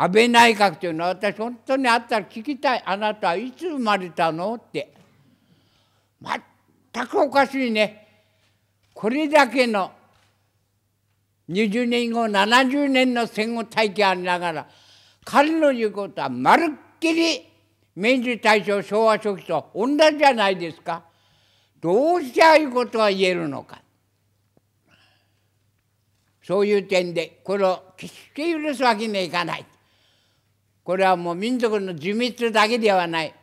安倍内閣というのは私本当にあったら聞きたいあなたはいつ生まれたのって全くおかしいねこれだけの20年後70年の戦後体験ありながら彼の言うことはまるっきり明治大正昭和初期と同じじゃないですかどうしてああいうことが言えるのかそういう点でこれを決して許すわけにはいかない。これはもう民族の自密だけではない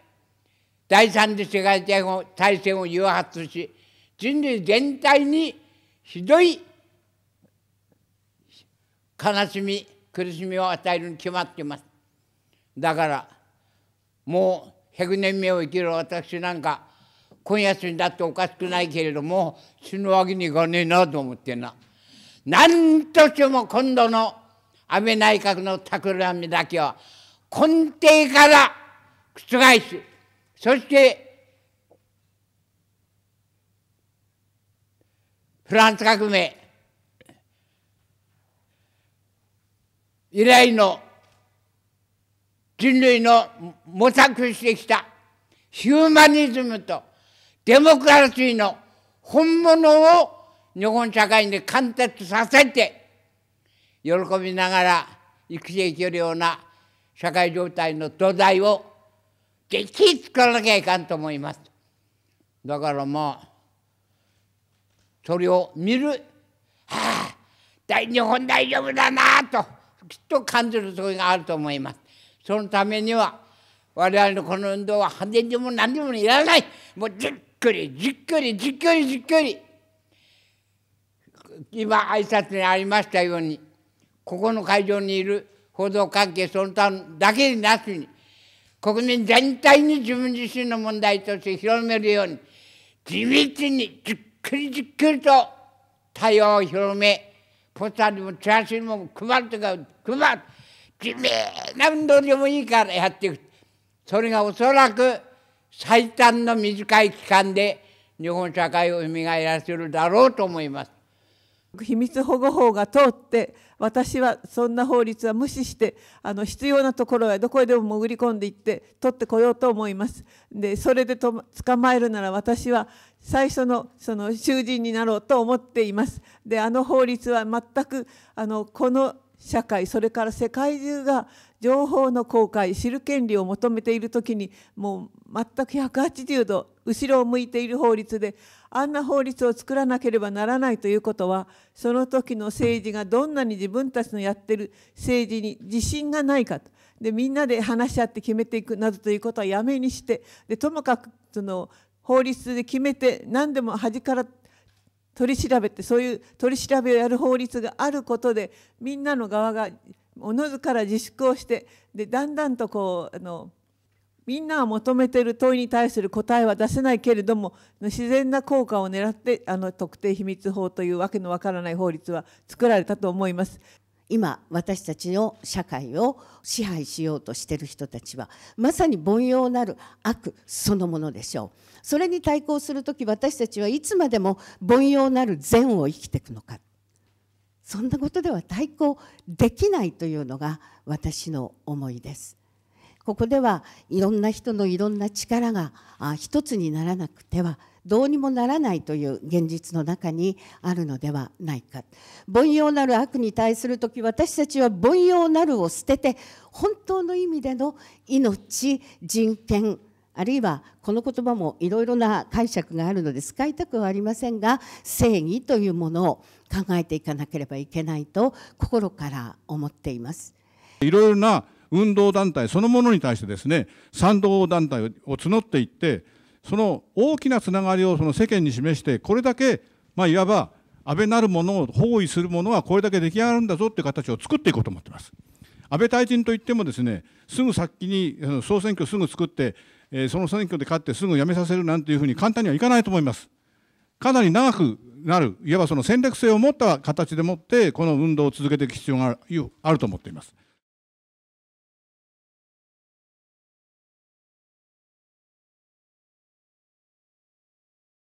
第三次世界大戦を誘発し人類全体にひどい悲しみ苦しみを与えるに決まっていますだからもう100年目を生きる私なんか今夜死んだっておかしくないけれども死ぬわけにいかねえなと思ってな何としても今度の安倍内閣の企みだけは根底から覆すそしてフランス革命以来の人類の模索してきたヒューマニズムとデモクラシーの本物を日本社会に貫徹させて喜びながら生きていけるような社会状態の土台をぜひ作らなきゃいかんと思います。だからまあそれを見る、はあ、大日本大丈夫だなときっと感じるところがあると思います。そのためには我々のこの運動は派手にも何でもいらないもうじっくりじっくりじっくりじっくり今挨拶にありましたようにここの会場にいる報道関係その他だけになしに国民全体に自分自身の問題として広めるように地道にじっくりじっくりと対応を広めポスターにもチラシにも配るとか配る地味な運動でもいいからやっていくそれがおそらく最短の短い期間で日本社会を蘇らせるだろうと思います。秘密保護法が通って私はそんな法律は無視してあの必要なところへどこへでも潜り込んでいって取ってこようと思いますでそれでと捕まえるなら私は最初のその囚人になろうと思っていますであの法律は全くあのこの社会それから世界中が情報の公開知る権利を求めている時にもう全く180度後ろを向いている法律であんな法律を作らなければならないということはその時の政治がどんなに自分たちのやってる政治に自信がないかとでみんなで話し合って決めていくなどということはやめにしてでともかくその法律で決めて何でも端から取り調べってそういう取り調べをやる法律があることでみんなの側がおのずから自粛をしてでだんだんとこうあのみんなが求めている問いに対する答えは出せないけれども自然な効果を狙ってあの特定秘密法というわけのわからない法律は作られたと思います。今私たちの社会を支配しようとしている人たちはまさに凡庸なる悪そのものでしょうそれに対抗する時私たちはいつまでも凡庸なる善を生きていくのかそんなことでは対抗できないというのが私の思いです。ここではいろんな人のいろんな力が一つにならなくてはどうにもならないという現実の中にあるのではないか凡庸なる悪に対する時私たちは凡庸なるを捨てて本当の意味での命人権あるいはこの言葉もいろいろな解釈があるので使いたくはありませんが正義というものを考えていかなければいけないと心から思っています。いろいろな運動団体そのものに対してですね賛同団体を募っていってその大きなつながりをその世間に示してこれだけ、まあ、いわば安倍なるものを包囲するものはこれだけ出来上がるんだぞという形を作っていこうと思っています。安倍退陣といってもですねすぐ先に総選挙すぐ作って、えその選挙で勝ってすぐ辞めさせるなんていうふうに簡単にはいかないと思います。かなり長くなるいわばその戦略性を持った形でもってこの運動を続けていく必要があると思っています。